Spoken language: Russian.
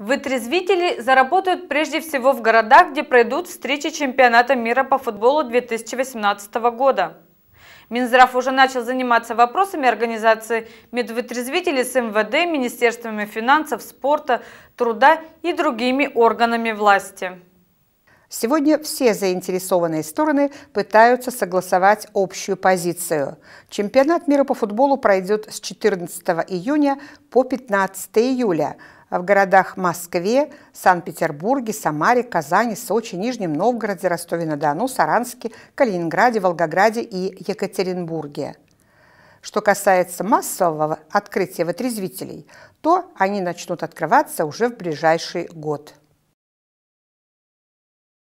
Вытрезвители заработают прежде всего в городах, где пройдут встречи чемпионата мира по футболу 2018 года. Минздрав уже начал заниматься вопросами организации медвытрезвителей с МВД, Министерствами финансов, спорта, труда и другими органами власти. Сегодня все заинтересованные стороны пытаются согласовать общую позицию. Чемпионат мира по футболу пройдет с 14 июня по 15 июля – в городах Москве, Санкт-Петербурге, Самаре, Казани, Сочи, Нижнем Новгороде, Ростове-на-Дону, Саранске, Калининграде, Волгограде и Екатеринбурге. Что касается массового открытия вытрезвителей, то они начнут открываться уже в ближайший год.